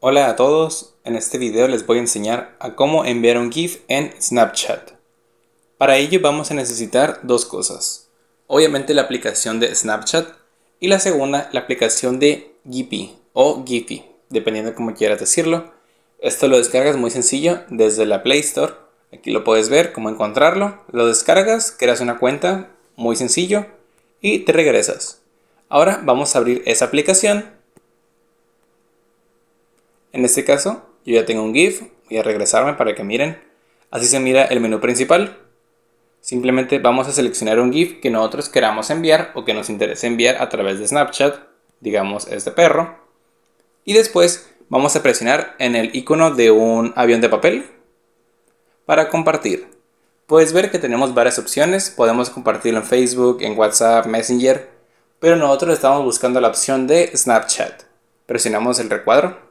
Hola a todos, en este video les voy a enseñar a cómo enviar un GIF en Snapchat. Para ello vamos a necesitar dos cosas. Obviamente la aplicación de Snapchat y la segunda la aplicación de Giphy o Giphy, dependiendo como quieras decirlo. Esto lo descargas muy sencillo desde la Play Store. Aquí lo puedes ver, cómo encontrarlo. Lo descargas, creas una cuenta, muy sencillo, y te regresas. Ahora vamos a abrir esa aplicación en este caso, yo ya tengo un GIF, voy a regresarme para que miren. Así se mira el menú principal. Simplemente vamos a seleccionar un GIF que nosotros queramos enviar o que nos interese enviar a través de Snapchat, digamos este perro. Y después vamos a presionar en el icono de un avión de papel para compartir. Puedes ver que tenemos varias opciones, podemos compartirlo en Facebook, en WhatsApp, Messenger, pero nosotros estamos buscando la opción de Snapchat. Presionamos el recuadro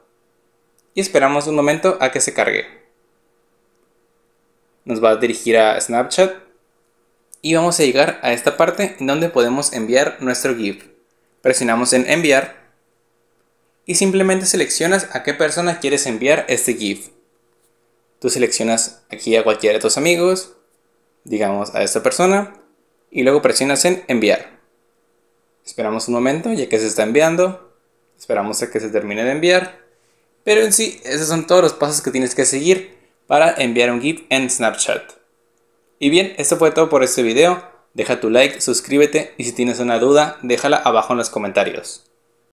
y esperamos un momento a que se cargue. Nos va a dirigir a Snapchat y vamos a llegar a esta parte en donde podemos enviar nuestro GIF. Presionamos en enviar y simplemente seleccionas a qué persona quieres enviar este GIF. Tú seleccionas aquí a cualquiera de tus amigos, digamos a esta persona, y luego presionas en enviar. Esperamos un momento ya que se está enviando. Esperamos a que se termine de enviar. Pero en sí, esos son todos los pasos que tienes que seguir para enviar un GIF en Snapchat. Y bien, esto fue todo por este video. Deja tu like, suscríbete y si tienes una duda, déjala abajo en los comentarios.